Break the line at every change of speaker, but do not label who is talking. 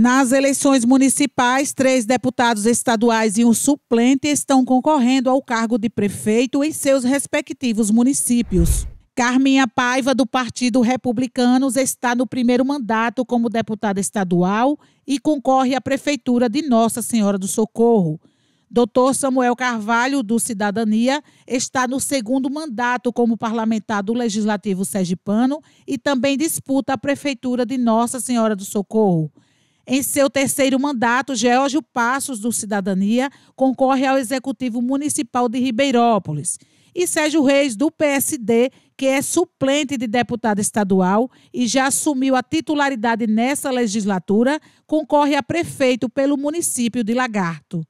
Nas eleições municipais, três deputados estaduais e um suplente estão concorrendo ao cargo de prefeito em seus respectivos municípios. Carminha Paiva, do Partido Republicanos, está no primeiro mandato como deputada estadual e concorre à Prefeitura de Nossa Senhora do Socorro. Doutor Samuel Carvalho, do Cidadania, está no segundo mandato como parlamentar do Legislativo Sergipano e também disputa a Prefeitura de Nossa Senhora do Socorro. Em seu terceiro mandato, Geórgio Passos, do Cidadania, concorre ao Executivo Municipal de Ribeirópolis. E Sérgio Reis, do PSD, que é suplente de deputado estadual e já assumiu a titularidade nessa legislatura, concorre a prefeito pelo município de Lagarto.